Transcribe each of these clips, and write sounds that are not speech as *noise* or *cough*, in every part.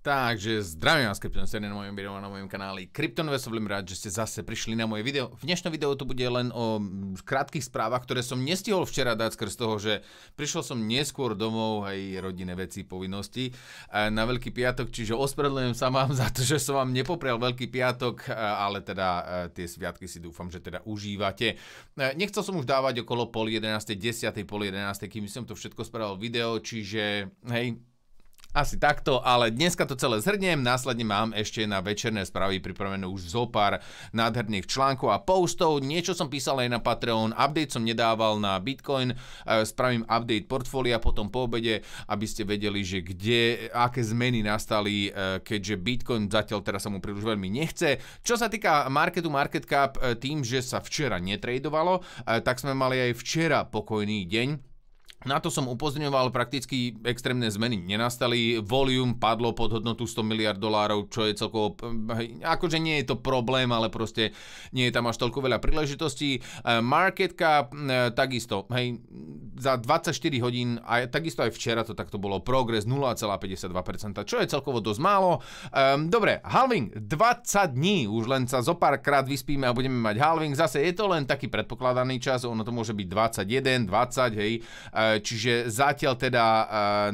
Takže zdravím vás, kryptonisterne na mojom videu a na mojom kanáli Kryptonve, som veľmi rád, že ste zase prišli na moje video. V dnešnom videu to bude len o krátkých správach, ktoré som nestihol včera dať skrz toho, že prišiel som neskôr domov aj rodinné veci, povinnosti e, na Veľký piatok, čiže ospravedlňujem sa vám *laughs* za to, že som vám nepoprel Veľký piatok, e, ale teda e, tie sviatky si dúfam, že teda užívate. Nechcel som už dávať okolo pol 11, 10, pol 11, kým som to všetko spravil video, čiže hej, asi takto, ale dneska to celé zhrniem, následne mám ešte na večerné správy pripravenú už zo pár nádherných článkov a postov, niečo som písal aj na Patreon, update som nedával na Bitcoin, e, spravím update portfólia potom po obede, aby ste vedeli, že kde, aké zmeny nastali, e, keďže Bitcoin zatiaľ teraz sa mu príliš veľmi nechce. Čo sa týka marketu Market Cap, e, tým, že sa včera netradovalo, tak sme mali aj včera pokojný deň, na to som upozňoval prakticky extrémne zmeny nenastali. Volium padlo pod hodnotu 100 miliard dolárov, čo je celkovo... Akože nie je to problém, ale proste nie je tam až toľko veľa príležitostí. E, market cap, e, takisto, hej, za 24 hodín, a takisto aj včera to takto bolo, progres 0,52%, čo je celkovo dosť málo. Ehm, dobre, halving, 20 dní, už len sa zo pár krát vyspíme a budeme mať halving. Zase je to len taký predpokladaný čas, ono to môže byť 21, 20, hej ehm, Čiže zatiaľ teda e,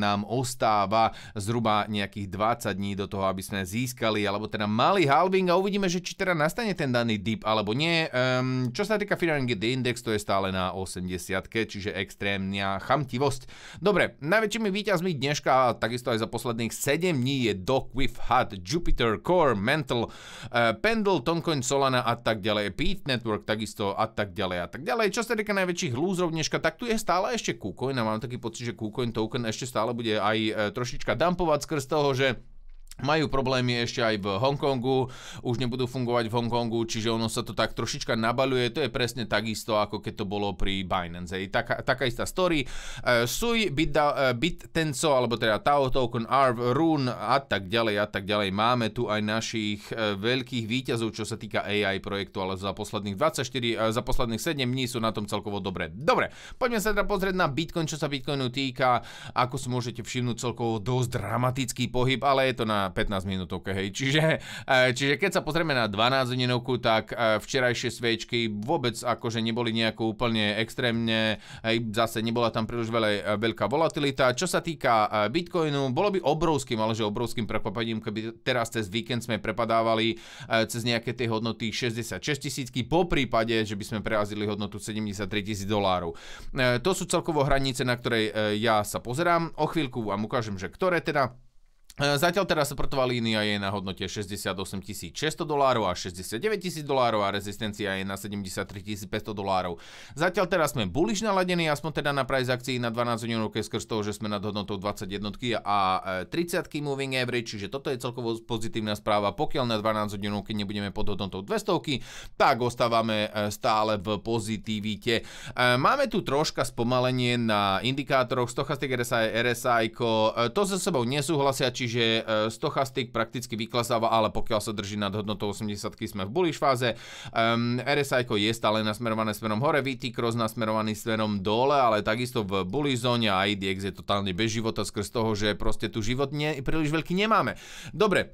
nám ostáva zhruba nejakých 20 dní do toho, aby sme získali, alebo teda malý halving a uvidíme, že či teda nastane ten daný dip alebo nie. Ehm, čo sa týka Fear and Index, to je stále na 80, čiže extrémna chamtivosť. Dobre, najväčšími výťazmi dneška, takisto aj za posledných 7 dní je Doc with Hat, Jupiter, Core, Mental, e, Pendle, Toncoin, Solana a tak ďalej, Pete Network takisto a tak ďalej a tak ďalej. Čo sa týka najväčších lúzrov dneška, tak tu je stále ešte Kuko, KuCoin a mám taký pocit, že KuCoin token ešte stále bude aj e, trošička dumpovať skrz toho, že majú problémy ešte aj v Hongkongu, už nebudú fungovať v Hongkongu, čiže ono sa to tak trošička nabaluje, to je presne takisto, ako keď to bolo pri Binance. Hej. Taká, taká istá story. Uh, Sui, Bitda, uh, e, BitTenso, alebo teda Tao Token, ARV, Rune a tak ďalej a tak ďalej. Máme tu aj našich uh, veľkých výťazov, čo sa týka AI projektu, ale za posledných 24, uh, za posledných 7 dní sú na tom celkovo dobre. Dobre, poďme sa teda pozrieť na Bitcoin, čo sa Bitcoinu týka. Ako si môžete všimnúť, celkovo dosť dramatický pohyb, ale je to na na 15 minútok, hej. Čiže, e, čiže keď sa pozrieme na 12 hodinovku, tak e, včerajšie sviečky vôbec akože neboli nejako úplne extrémne, hej, zase nebola tam príliš veľa, e, veľká volatilita. Čo sa týka Bitcoinu, bolo by obrovským, ale že obrovským prekvapením, keby teraz cez víkend sme prepadávali cez nejaké tie hodnoty 66 tisícky, po prípade, že by sme prerazili hodnotu 73 tisíc dolárov. To sú celkovo hranice, na ktorej ja sa pozerám. O chvíľku vám ukážem, že ktoré teda E, zatiaľ teraz supportová línia je na hodnote 68 600 dolárov a 69 000 dolárov a rezistencia je na 73 500 dolárov. Zatiaľ teraz sme bullish naladení, aspoň teda na price akcií na 12 hodinov skrz toho, že sme nad hodnotou 21 a 30 e, moving average, čiže toto je celkovo pozitívna správa. Pokiaľ na 12 hodinov nebudeme pod hodnotou 200, tak ostávame e, stále v pozitivite. Máme tu troška spomalenie na indikátoroch, stochastik RSI, RSI, to so sebou nesúhlasia, či čiže e, stochastik prakticky vyklasáva, ale pokiaľ sa drží nad hodnotou 80 sme v bullish fáze. Um, ehm, RSI je stále nasmerované smerom hore, VT Cross nasmerovaný smerom dole, ale takisto v bullish zóne a IDX je totálne bez života skrz toho, že proste tu život nie, príliš veľký nemáme. Dobre,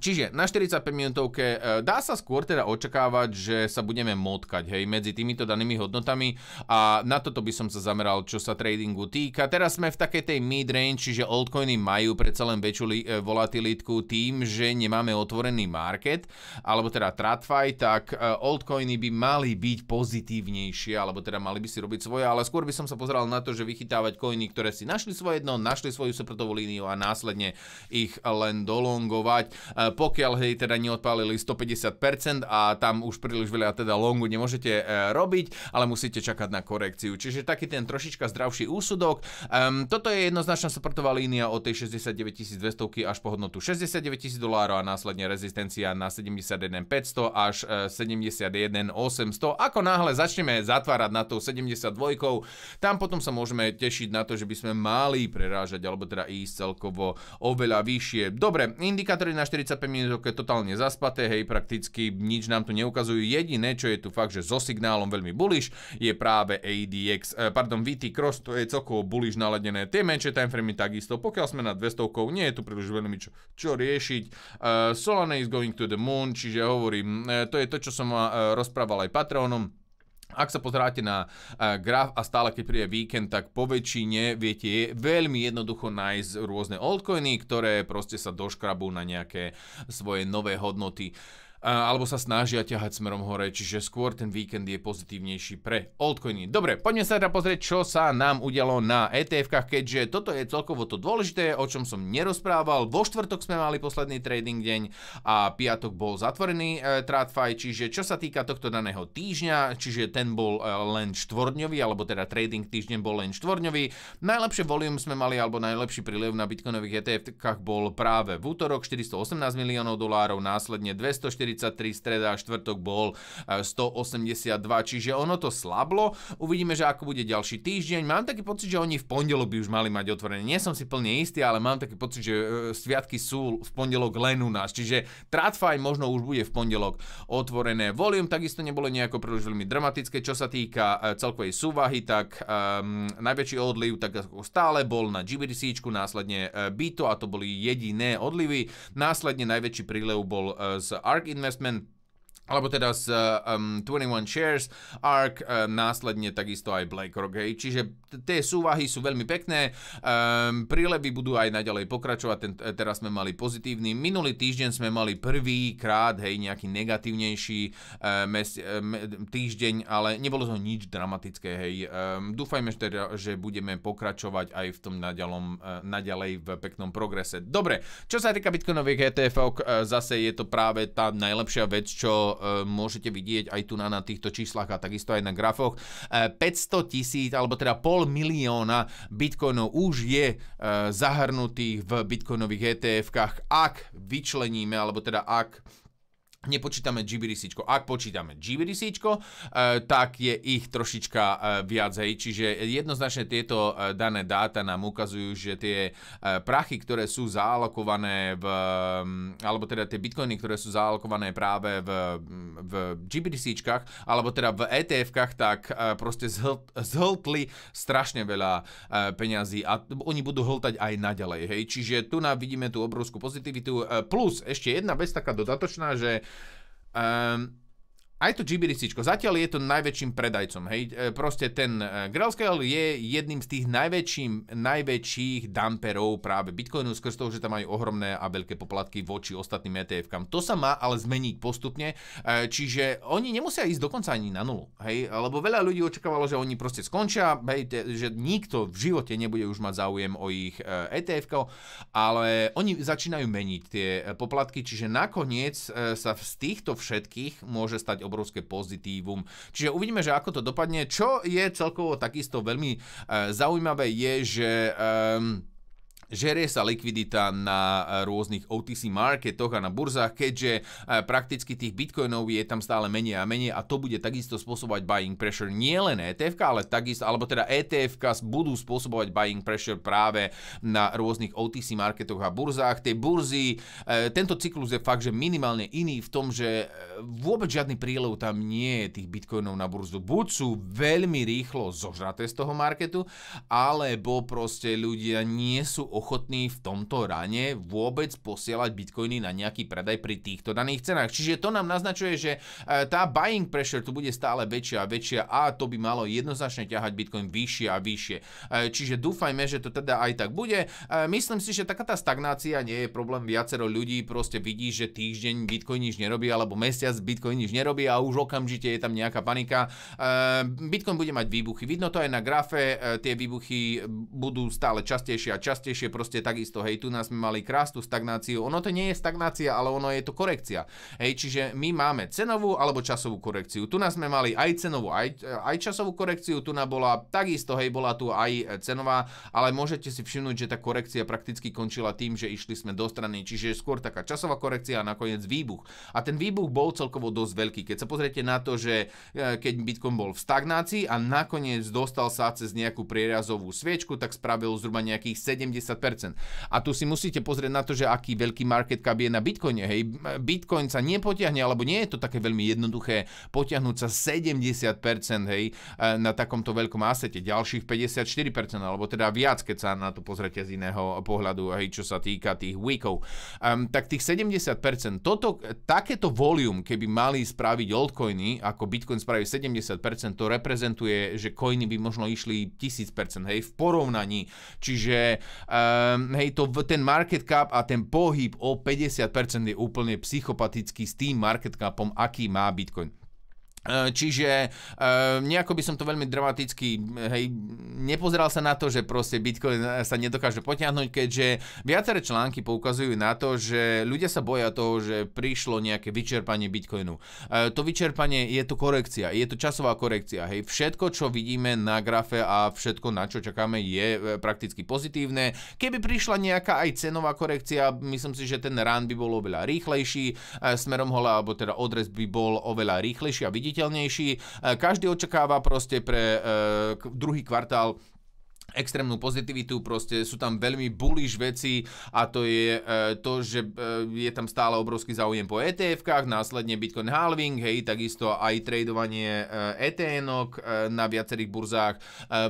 Čiže na 45 minútovke e, dá sa skôr teda očakávať, že sa budeme motkať hej, medzi týmito danými hodnotami a na toto by som sa zameral, čo sa tradingu týka. Teraz sme v takej tej mid-range, čiže altcoiny majú predsa len väčšiu e, volatilitku tým, že nemáme otvorený market, alebo teda tradfaj, tak e, altcoiny by mali byť pozitívnejšie, alebo teda mali by si robiť svoje, ale skôr by som sa pozeral na to, že vychytávať koiny, ktoré si našli svoje dno, našli svoju soprtovú líniu a následne ich len dolongovať E, pokiaľ hej teda neodpálili 150% a tam už príliš veľa teda longu nemôžete e, robiť, ale musíte čakať na korekciu. Čiže taký ten trošička zdravší úsudok. Um, toto je jednoznačná supportová línia od tej 69 200 až po hodnotu 69 000 dolárov a následne rezistencia na 71 500 až 71 e, 800. Ako náhle začneme zatvárať na tou 72, tam potom sa môžeme tešiť na to, že by sme mali prerážať alebo teda ísť celkovo oveľa vyššie. Dobre, indikátory na 40 45 minút, je totálne zaspaté, hej, prakticky nič nám tu neukazujú. Jediné, čo je tu fakt, že so signálom veľmi bullish, je práve ADX, eh, pardon, VT Cross, to je celkovo bullish naladené. Tie menšie timeframey takisto, pokiaľ sme na 200, nie je tu príliš veľmi čo, čo riešiť. Eh, Solana is going to the moon, čiže hovorím, eh, to je to, čo som rozprával aj Patreonom. Ak sa pozeráte na e, graf a stále keď príde víkend, tak po väčšine viete veľmi jednoducho nájsť rôzne altcoiny, ktoré proste sa doškrabú na nejaké svoje nové hodnoty alebo sa snažia ťahať smerom hore, čiže skôr ten víkend je pozitívnejší pre altcoiny. Dobre, poďme sa teda pozrieť, čo sa nám udialo na ETF-kách, keďže toto je celkovo to dôležité, o čom som nerozprával. Vo štvrtok sme mali posledný trading deň a piatok bol zatvorený e, TradFi, čiže čo sa týka tohto daného týždňa, čiže ten bol e, len štvordňový, alebo teda trading týždeň bol len štvordňový. Najlepšie volume sme mali, alebo najlepší prílev na bitcoinových ETF-kách bol práve v útorok 418 miliónov dolárov, následne 240 143, streda a štvrtok bol 182, eh, čiže ono to slablo. Uvidíme, že ako bude ďalší týždeň. Mám taký pocit, že oni v pondelok by už mali mať otvorené. Nie som si plne istý, ale mám taký pocit, že eh, sviatky sú v pondelok len u nás. Čiže Tratfaj možno už bude v pondelok otvorené. Volium takisto nebolo nejako príliš veľmi dramatické. Čo sa týka eh, celkovej súvahy, tak um, najväčší odliv tak ako stále bol na GBDC, následne Bito a to boli jediné odlivy. Následne najväčší prílev bol z ARK dass man alebo teda z um, 21 Shares, ARK, um, následne takisto aj BlackRock. Hej. Čiže tie súvahy sú veľmi pekné, um, prílevy budú aj naďalej pokračovať, Ten, eh, teraz sme mali pozitívny, minulý týždeň sme mali prvý krát hej, nejaký negatívnejší um, eh, mes, týždeň, ale nebolo to nič dramatické. Hej. Um, dúfajme, že, teda, že budeme pokračovať aj v tom naďalom, uh, naďalej v peknom progrese. Dobre, čo sa týka Bitcoinových ETF, uh, zase je to práve tá najlepšia vec, čo e, môžete vidieť aj tu na, na týchto číslach a takisto aj na grafoch. 500 e, tisíc, alebo teda pol milióna bitcoinov už je e, zahrnutých v bitcoinových ETF-kách, ak vyčleníme, alebo teda ak nepočítame GBDCčko. Ak počítame GBDCčko, eh, tak je ich trošička eh, viacej, čiže jednoznačne tieto eh, dané dáta nám ukazujú, že tie prachy, ktoré sú zaalokované v, mm, alebo teda tie bitcoiny, ktoré sú zaalokované práve v, mm, v GBDCčkách, alebo teda v ETF, tak proste zhltli strašne veľa peňazí a oni budú hltať aj naďalej, hej. Čiže tu vidíme tú obrovskú pozitivitu. Plus ešte jedna vec taká dodatočná, že Um, aj to GBRCčko, zatiaľ je to najväčším predajcom, hej, e, proste ten e, Grayscale je jedným z tých najväčším, najväčších dumperov práve Bitcoinu skrz toho, že tam majú ohromné a veľké poplatky voči ostatným etf -kám. To sa má ale zmeniť postupne, e, čiže oni nemusia ísť dokonca ani na nulu, hej, lebo veľa ľudí očakávalo, že oni proste skončia, hej, že nikto v živote nebude už mať záujem o ich etf ale oni začínajú meniť tie poplatky, čiže nakoniec sa z týchto všetkých môže stať obrovské pozitívum. Čiže uvidíme, že ako to dopadne. Čo je celkovo takisto veľmi eh, zaujímavé je, že... Ehm, žerie sa likvidita na e, rôznych OTC marketoch a na burzách, keďže e, prakticky tých bitcoinov je tam stále menej a menej a to bude takisto spôsobovať buying pressure nie len etf ale takisto, alebo teda etf budú spôsobovať buying pressure práve na rôznych OTC marketoch a burzách. Tie burzy, e, tento cyklus je fakt, že minimálne iný v tom, že vôbec žiadny prílev tam nie je tých bitcoinov na burzu. Buď sú veľmi rýchlo zožraté z toho marketu, alebo proste ľudia nie sú ochotní ochotní v tomto rane vôbec posielať bitcoiny na nejaký predaj pri týchto daných cenách. Čiže to nám naznačuje, že e, tá buying pressure tu bude stále väčšia a väčšia a to by malo jednoznačne ťahať bitcoin vyššie a vyššie. E, čiže dúfajme, že to teda aj tak bude. E, myslím si, že taká tá stagnácia nie je problém. Viacero ľudí proste vidí, že týždeň bitcoin nič nerobí alebo mesiac bitcoin nič nerobí a už okamžite je tam nejaká panika. Bitcoin bude mať výbuchy. Vidno to aj na grafe, tie výbuchy budú stále častejšie a častejšie proste takisto, hej, tu nás sme mali krásnu stagnáciu, ono to nie je stagnácia, ale ono je to korekcia. Hej, čiže my máme cenovú alebo časovú korekciu. Tu nás sme mali aj cenovú, aj, aj časovú korekciu, tu na bola takisto, hej, bola tu aj cenová, ale môžete si všimnúť, že tá korekcia prakticky končila tým, že išli sme do strany, čiže skôr taká časová korekcia a nakoniec výbuch. A ten výbuch bol celkovo dosť veľký. Keď sa pozriete na to, že e, keď Bitcoin bol v stagnácii a nakoniec dostal sa cez nejakú prierazovú sviečku, tak spravil zhruba nejakých 70 40%. A tu si musíte pozrieť na to, že aký veľký market cap je na Bitcoine. Hej, Bitcoin sa nepotiahne, alebo nie je to také veľmi jednoduché potiahnuť sa 70% hej, e, na takomto veľkom asete. Ďalších 54%, alebo teda viac, keď sa na to pozrete z iného pohľadu, hej, čo sa týka tých weekov. Um, tak tých 70%, toto, takéto volume, keby mali spraviť altcoiny, ako Bitcoin spraví 70%, to reprezentuje, že coiny by možno išli 1000%, hej, v porovnaní. Čiže uh, Um, hej, to, ten market cap a ten pohyb o 50% je úplne psychopatický s tým market capom, aký má Bitcoin. E, čiže e, nejako by som to veľmi dramaticky, hej, nepozeral sa na to, že proste Bitcoin e, sa nedokáže potiahnuť, keďže viaceré články poukazujú na to, že ľudia sa boja toho, že prišlo nejaké vyčerpanie Bitcoinu. To vyčerpanie je to korekcia, je to časová korekcia, hej. Všetko, čo vidíme na grafe a všetko, na čo čakáme, je prakticky pozitívne. Keby prišla nejaká aj cenová korekcia, myslím si, že ten rán by bol oveľa rýchlejší, smerom hola, alebo teda odres by bol oveľa rýchlejší a vidíte, viditeľnejší. E, každý očakáva proste pre e, druhý kvartál extrémnu pozitivitu, proste sú tam veľmi bullish veci a to je e, to, že e, je tam stále obrovský záujem po ETF-kách, následne Bitcoin halving, hej, takisto aj tradovanie e, ETN-ok e, na viacerých burzách, e,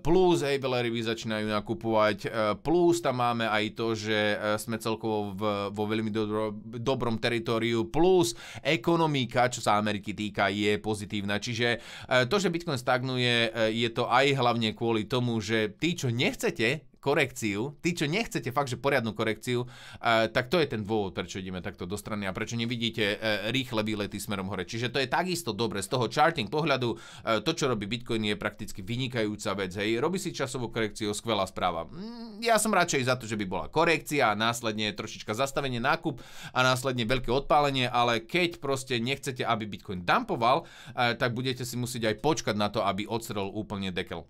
plus, hej, veľa začínajú nakupovať, e, plus tam máme aj to, že e, sme celkovo v, vo veľmi dobro, dobrom teritoriu, plus ekonomika, čo sa Ameriky týka, je pozitívna, čiže e, to, že Bitcoin stagnuje, e, je to aj hlavne kvôli tomu, že tí, čo čo nechcete korekciu, tí, čo nechcete fakt, že poriadnu korekciu, eh, tak to je ten dôvod, prečo ideme takto do strany a prečo nevidíte eh, rýchle výlety smerom hore. Čiže to je takisto dobre z toho charting pohľadu. Eh, to, čo robí Bitcoin, je prakticky vynikajúca vec. Hej. Robí si časovú korekciu, skvelá správa. Mm, ja som radšej za to, že by bola korekcia, a následne trošička zastavenie nákup a následne veľké odpálenie, ale keď proste nechcete, aby Bitcoin dumpoval, tak budete si musieť aj počkať na to, aby odstrel úplne dekel.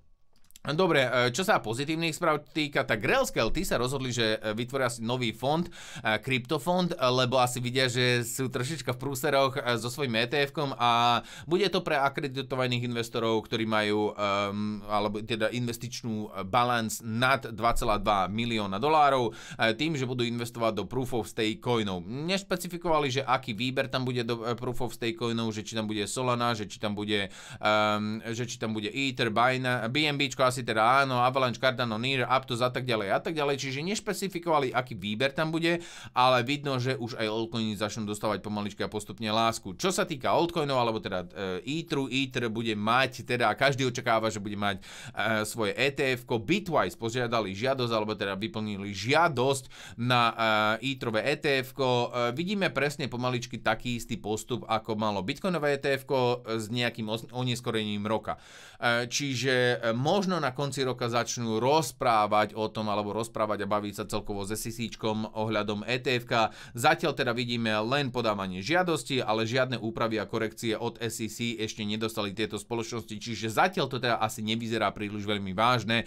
Dobre, e, čo sa pozitívnych správ týka, tak Grailscale, tí sa rozhodli, že e, vytvoria si nový fond, e, kryptofond, lebo asi vidia, že sú trošička v prúseroch so svojím etf a bude to pre akreditovaných investorov, ktorí majú um, alebo teda investičnú balans nad 2,2 milióna dolárov, tým, že budú investovať do Proof of Stake coinov. Nešpecifikovali, že aký výber tam bude do Proof of Stake coinov, že či tam bude Solana, že či tam bude, um, že či tam bude Ether, Binance, BNB, asi asi teda áno, Avalanche, Cardano, Near, Aptos a tak ďalej a tak ďalej, čiže nešpecifikovali, aký výber tam bude, ale vidno, že už aj altcoiny začnú dostávať pomaličky a postupne lásku. Čo sa týka altcoinov, alebo teda e, Etheru, Ether bude mať, teda každý očakáva, že bude mať e, svoje ETF, -ko. Bitwise požiadali žiadosť, alebo teda vyplnili žiadosť na e, Etherové ETF, -ko. e, vidíme presne pomaličky taký istý postup, ako malo Bitcoinové ETF e, s nejakým oneskorením roka. E, čiže e, možno na na konci roka začnú rozprávať o tom, alebo rozprávať a baviť sa celkovo s SEC ohľadom etf Zatiaľ teda vidíme len podávanie žiadosti, ale žiadne úpravy a korekcie od SEC ešte nedostali tieto spoločnosti, čiže zatiaľ to teda asi nevyzerá príliš veľmi vážne, e,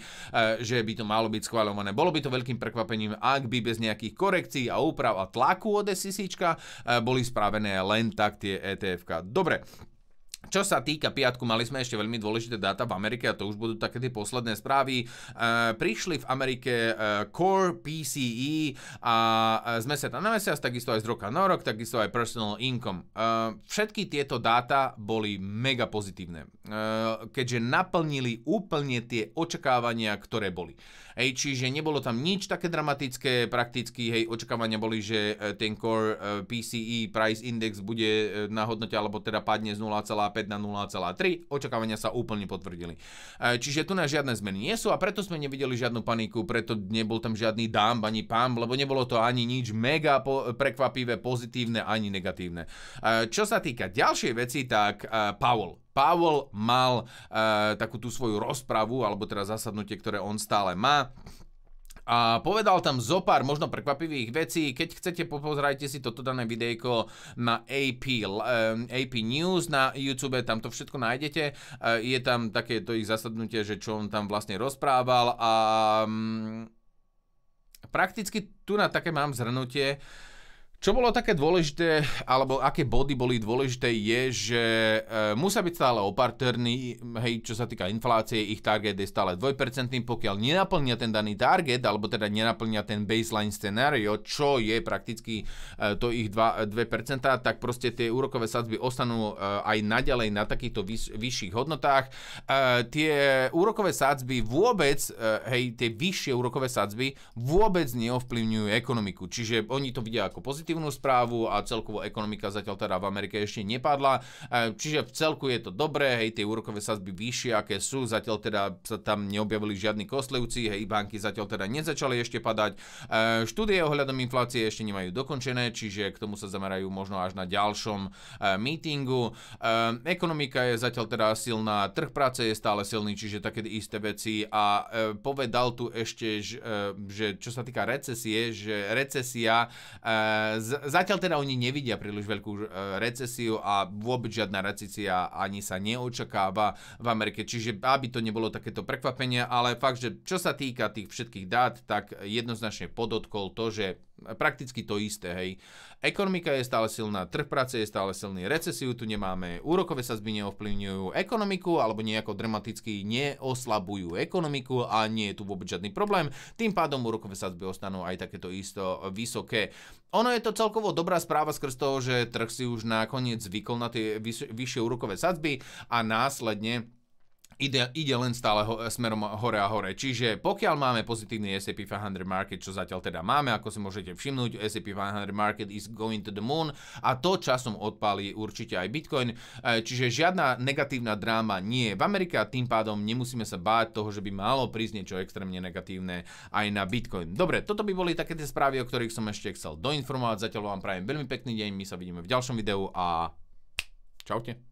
že by to malo byť schváľované. Bolo by to veľkým prekvapením, ak by bez nejakých korekcií a úprav a tlaku od SEC e, boli spravené len tak tie etf -ka. Dobre, čo sa týka piatku, mali sme ešte veľmi dôležité dáta v Amerike a to už budú také tie posledné správy. E, prišli v Amerike e, Core PCE a e, sme sa tam na mesiac, takisto aj z roka na rok, takisto aj personal income. E, všetky tieto dáta boli mega pozitívne, e, keďže naplnili úplne tie očakávania, ktoré boli. Hej, čiže nebolo tam nič také dramatické, prakticky, hej, očakávania boli, že e, ten Core PCE e Price Index bude e, na hodnote, alebo teda padne z 0,5 na 0,3. Očakávania sa úplne potvrdili. E, čiže tu na žiadne zmeny nie sú a preto sme nevideli žiadnu paniku, preto nebol tam žiadny dump ani pump, lebo nebolo to ani nič mega prekvapivé, pozitívne ani negatívne. E, čo sa týka ďalšej veci, tak e, Powell. Powell mal takú tú svoju rozpravu, alebo teda zasadnutie, ktoré on stále má a povedal tam zo pár možno prekvapivých vecí. Keď chcete, pozrajte si toto dané videjko na AP, eh, AP News na YouTube, tam to všetko nájdete. Eh, je tam to ich zasadnutie, že čo on tam vlastne rozprával a mm, prakticky tu na také mám zhrnutie, čo bolo také dôležité, alebo aké body boli dôležité, je, že e, musia byť stále opatrní, hej, čo sa týka inflácie, ich target je stále 2%, pokiaľ nenaplnia ten daný target, alebo teda nenaplnia ten baseline scenario, čo je prakticky e, to ich 2, 2%, tak proste tie úrokové sadzby ostanú e, aj naďalej na takýchto vyš, vyšších hodnotách. E, tie úrokové sadzby vôbec, e, hej, tie vyššie úrokové sadzby vôbec neovplyvňujú ekonomiku, čiže oni to vidia ako pozitívne, pozitívnu správu a celkovo ekonomika zatiaľ teda v Amerike ešte nepadla. E, čiže v celku je to dobré, hej, tie úrokové sazby vyššie, aké sú, zatiaľ teda sa tam neobjavili žiadni kostlivci, hej, banky zatiaľ teda nezačali ešte padať. E, štúdie ohľadom inflácie ešte nemajú dokončené, čiže k tomu sa zamerajú možno až na ďalšom e, mítingu. Ekonomika je zatiaľ teda silná, trh práce je stále silný, čiže také isté veci a povedal tu ešte, že čo sa týka recesie, že recesia Zatiaľ teda oni nevidia príliš veľkú e, recesiu a vôbec žiadna recesia ani sa neočakáva v Amerike, čiže aby to nebolo takéto prekvapenie, ale fakt, že čo sa týka tých všetkých dát, tak jednoznačne podotkol to, že prakticky to isté, hej. Ekonomika je stále silná, trh práce je stále silný, recesiu tu nemáme, úrokové sazby neovplyvňujú ekonomiku alebo nejako dramaticky neoslabujú ekonomiku a nie je tu vôbec žiadny problém. Tým pádom úrokové sazby ostanú aj takéto isto vysoké. Ono je to celkovo dobrá správa skrz toho, že trh si už nakoniec zvykol na tie vyššie úrokové sadzby a následne ide, ide len stále ho, smerom hore a hore. Čiže pokiaľ máme pozitívny S&P 500 market, čo zatiaľ teda máme, ako si môžete všimnúť, S&P 500 market is going to the moon a to časom odpálí určite aj Bitcoin. E, čiže žiadna negatívna dráma nie je v Amerike a tým pádom nemusíme sa báť toho, že by malo prísť niečo extrémne negatívne aj na Bitcoin. Dobre, toto by boli také tie správy, o ktorých som ešte chcel doinformovať. Zatiaľ vám prajem veľmi pekný deň, my sa vidíme v ďalšom videu a čaute.